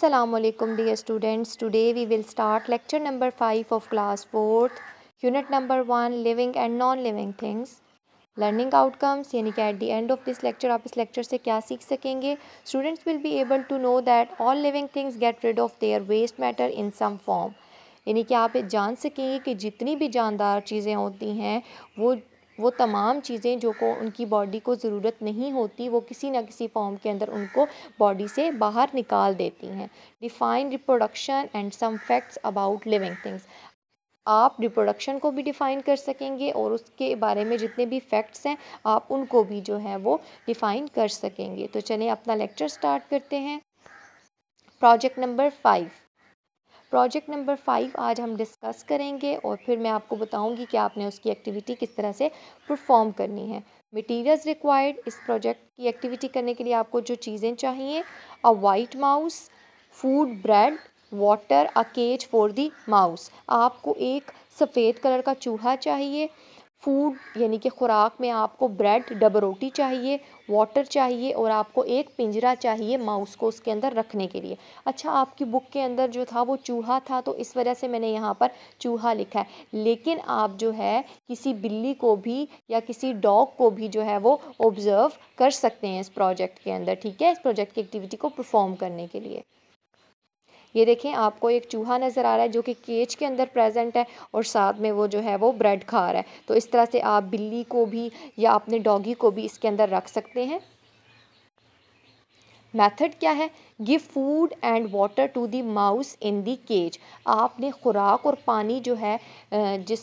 Assalamualaikum dear students today we will start lecture number five of class fourth unit number one living and non living things learning outcomes यानी कि at the end of this lecture आप इस lecture से क्या सीख सकेंगे students will be able to know that all living things get rid of their waste matter in some form यानी कि आप जान सकेंगे कि जितनी भी जानदार चीज़ें होती हैं वो वो तमाम चीज़ें जो को उनकी बॉडी को ज़रूरत नहीं होती वो किसी ना किसी फॉर्म के अंदर उनको बॉडी से बाहर निकाल देती हैं define reproduction and some facts about living things आप रिप्रोडक्शन को भी डिफ़ाइन कर सकेंगे और उसके बारे में जितने भी फैक्ट्स हैं आप उनको भी जो है वो डिफ़ाइन कर सकेंगे तो चलें अपना लेक्चर स्टार्ट करते हैं project number five project number five आज हम डिस्कस करेंगे और फिर मैं आपको बताऊंगी कि आपने उसकी एक्टिविटी किस तरह से परफॉर्म करनी है मटेरियल्स रिक्वायर्ड इस प्रोजेक्ट की एक्टिविटी करने के लिए आपको जो चीज़ें चाहिए a white mouse food bread water a cage for the mouse आपको एक सफ़ेद कलर का चूहा चाहिए फूड यानी कि ख़ुराक में आपको ब्रेड डब रोटी चाहिए वाटर चाहिए और आपको एक पिंजरा चाहिए माउस को उसके अंदर रखने के लिए अच्छा आपकी बुक के अंदर जो था वो चूहा था तो इस वजह से मैंने यहाँ पर चूहा लिखा है लेकिन आप जो है किसी बिल्ली को भी या किसी डॉग को भी जो है वो ऑब्ज़र्व कर सकते हैं इस प्रोजेक्ट के अंदर ठीक है इस प्रोजेक्ट की एक्टिविटी को परफॉर्म करने के लिए ये देखें आपको एक चूहा नज़र आ रहा है जो कि केज के अंदर प्रेजेंट है और साथ में वो जो है वो ब्रेड खा रहा है तो इस तरह से आप बिल्ली को भी या अपने डॉगी को भी इसके अंदर रख सकते हैं मेथड क्या है give food and water to the mouse in the cage आपने ख़ुराक और पानी जो है जिस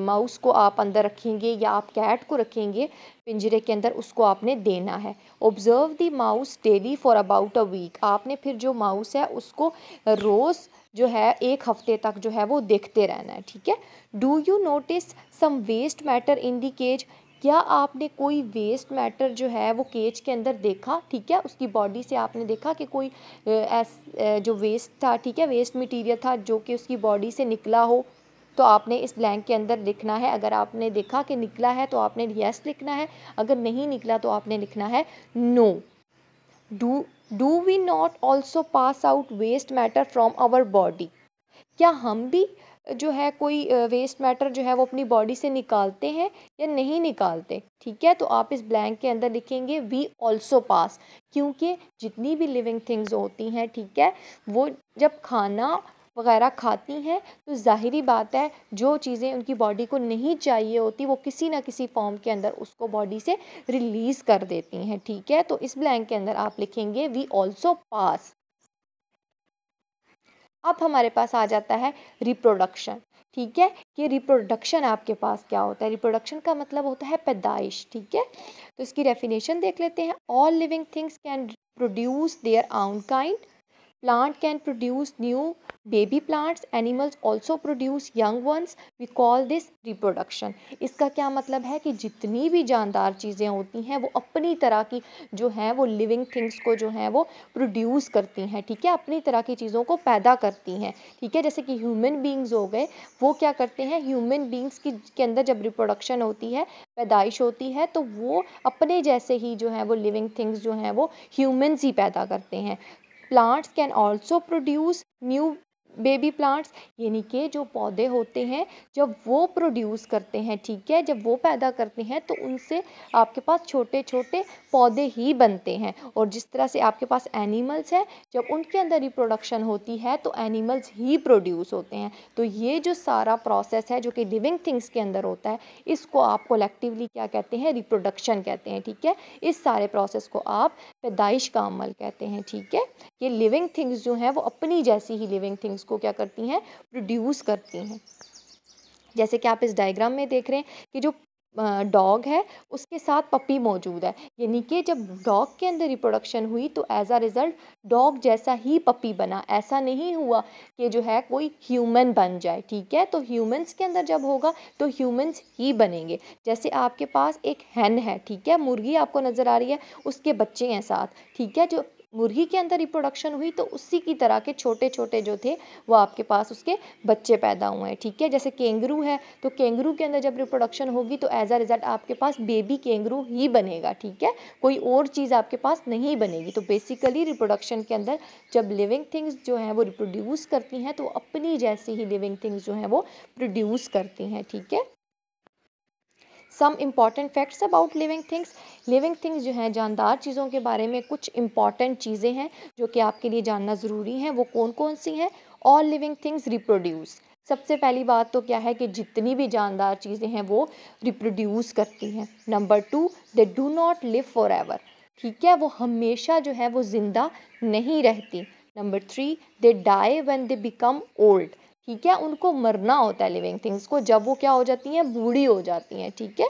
माउस को आप अंदर रखेंगे या आप कैट को रखेंगे पिंजरे के अंदर उसको आपने देना है observe the mouse daily for about a week आपने फिर जो माउस है उसको रोज़ जो है एक हफ्ते तक जो है वो देखते रहना है ठीक है do you notice some waste matter in the cage क्या आपने कोई वेस्ट मैटर जो है वो केज के अंदर देखा ठीक है उसकी बॉडी से आपने देखा कि कोई एस जो वेस्ट था ठीक है वेस्ट मटेरियल था जो कि उसकी बॉडी से निकला हो तो आपने इस ब्लैंक के अंदर लिखना है अगर आपने देखा कि निकला है तो आपने यस लिखना है अगर नहीं निकला तो आपने लिखना है no do do we not also pass out waste matter from our body क्या हम भी जो है कोई वेस्ट मैटर जो है वो अपनी बॉडी से निकालते हैं या नहीं निकालते ठीक है तो आप इस ब्लैंक के अंदर लिखेंगे वी ऑल्सो पास क्योंकि जितनी भी लिविंग थिंग्स होती हैं ठीक है वो जब खाना वगैरह खाती हैं तो ज़ाहरी बात है जो चीज़ें उनकी बॉडी को नहीं चाहिए होती वो किसी ना किसी फॉर्म के अंदर उसको बॉडी से रिलीज़ कर देती हैं ठीक है तो इस ब्लैंक के अंदर आप लिखेंगे वी ऑल्सो पास अब हमारे पास आ जाता है रिप्रोडक्शन ठीक है कि रिप्रोडक्शन आपके पास क्या होता है रिप्रोडक्शन का मतलब होता है पैदाइश ठीक है तो इसकी डेफिनेशन देख लेते हैं all living things can produce their own kind Plant can produce new baby plants. Animals also produce young ones. We call this reproduction. इसका क्या मतलब है कि जितनी भी जानदार चीज़ें होती हैं वो अपनी तरह की जो हैं वो लिविंग थिंग्स को जो हैं वो प्रोड्यूस करती हैं ठीक है अपनी तरह की चीज़ों को पैदा करती हैं ठीक है जैसे कि ह्यूमन बींग्स हो गए वो क्या करते हैं ह्यूमन बींग्स की के अंदर जब रिप्रोडक्शन होती है पैदाइश होती है तो वो अपने जैसे ही जो है वो लिविंग थिंग्स जो हैं वो ह्यूमन्स ही पैदा करते हैं plants can also produce new baby plants यानी कि जो पौधे होते हैं जब वो प्रोड्यूस करते हैं ठीक है जब वो पैदा करते हैं तो उनसे आपके पास छोटे छोटे पौधे ही बनते हैं और जिस तरह से आपके पास एनिमल्स हैं जब उनके अंदर रिप्रोडक्शन होती है तो एनिमल्स ही प्रोड्यूस होते हैं तो ये जो सारा प्रोसेस है जो कि लिविंग थिंग्स के अंदर होता है इसको आप कोलेक्टिवली क्या कहते हैं रिप्रोडक्शन कहते हैं ठीक है इस सारे प्रोसेस को आप पैदाइश का अमल कहते हैं ठीक है ये लिविंग थिंग्स जो हैं वो अपनी जैसी ही लिविंग थिंग्स को क्या करती हैं प्रोड्यूस करती हैं जैसे कि आप इस डायग्राम में देख रहे हैं कि जो डॉग है उसके साथ पपी मौजूद है यानी कि जब डॉग के अंदर रिप्रोडक्शन हुई तो एज आ रिज़ल्ट डॉग जैसा ही पपी बना ऐसा नहीं हुआ कि जो है कोई ह्यूमन बन जाए ठीक है तो ह्यूमंस के अंदर जब होगा तो ह्यूमंस ही बनेंगे जैसे आपके पास एक हैन है ठीक है मुर्गी आपको नज़र आ रही है उसके बच्चे हैं साथ ठीक है जो मुर्गी के अंदर रिप्रोडक्शन हुई तो उसी की तरह के छोटे छोटे जो थे वो आपके पास उसके बच्चे पैदा हुए हैं ठीक है जैसे केंगरू है तो केंगरू के अंदर जब रिप्रोडक्शन होगी तो एज अ रिज़ल्ट आपके पास बेबी केंगरू ही बनेगा ठीक है कोई और चीज़ आपके पास नहीं बनेगी तो बेसिकली रिप्रोडक्शन के अंदर जब लिविंग थिंग्स जो हैं वो रिप्रोड्यूस करती हैं तो अपनी जैसी ही लिविंग थिंग्स जो हैं वो प्रोड्यूस करती हैं ठीक है some important facts about living things living things जो हैं जानदार चीज़ों के बारे में कुछ इम्पॉर्टेंट चीज़ें हैं जो कि आपके लिए जानना ज़रूरी हैं वो कौन कौन सी हैं ऑल लिविंग थिंग्स रिप्रोड्यूस सबसे पहली बात तो क्या है कि जितनी भी जानदार चीज़ें हैं वो रिप्रोड्यूस करती हैं number two they do not live forever ठीक है वो हमेशा जो है वो ज़िंदा नहीं रहती number three they die when they become old ठीक है उनको मरना होता है लिविंग थिंग्स को जब वो क्या हो जाती हैं बूढ़ी हो जाती हैं ठीक है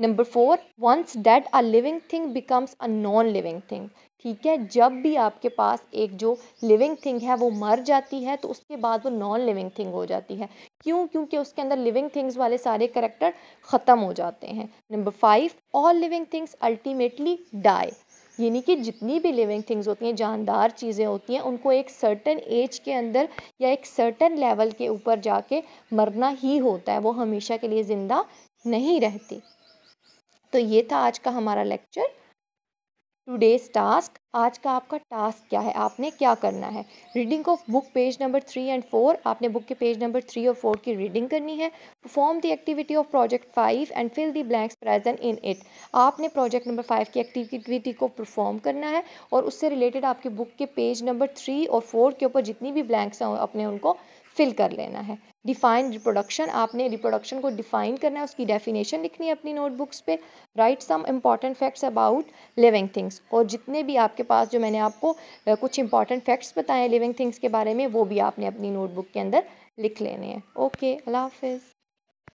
number four once dead a living thing becomes a non living thing ठीक है जब भी आपके पास एक जो लिविंग थिंग है वो मर जाती है तो उसके बाद वो नॉन लिविंग थिंग हो जाती है क्यों क्योंकि उसके अंदर लिविंग थिंग्स वाले सारे करेक्टर ख़त्म हो जाते हैं number five all living things ultimately die यानी कि जितनी भी लिविंग थिंग्स होती हैं जानदार चीज़ें होती हैं उनको एक सर्टन एज के अंदर या एक सर्टन लेवल के ऊपर जाके मरना ही होता है वो हमेशा के लिए ज़िंदा नहीं रहती तो ये था आज का हमारा लेक्चर टूडेज टास्क आज का आपका टास्क क्या है आपने क्या करना है reading of book page number three and four आपने बुक के पेज नंबर थ्री और फोर की रीडिंग करनी है perform the activity of project five and fill the blanks present in it आपने प्रोजेक्ट नंबर फाइव की एक्टिविटी को परफॉर्म करना है और उससे रिलेटेड आपके बुक के पेज नंबर थ्री और फोर के ऊपर जितनी भी ब्लैंक्स हैं अपने उनको फिल कर लेना है डिफाइन रिप्रोडक्शन आपने रिप्रोडक्शन को डिफाइन करना है उसकी डेफिनेशन लिखनी है अपनी नोटबुक्स पे write some important facts about living things और जितने भी आपके पास जो मैंने आपको कुछ इंपॉर्टेंट फैक्ट्स बताए लिविंग थिंग्स के बारे में वो भी आपने अपनी नोटबुक के अंदर लिख लेने हैं ओके अल्लाह हाफिज़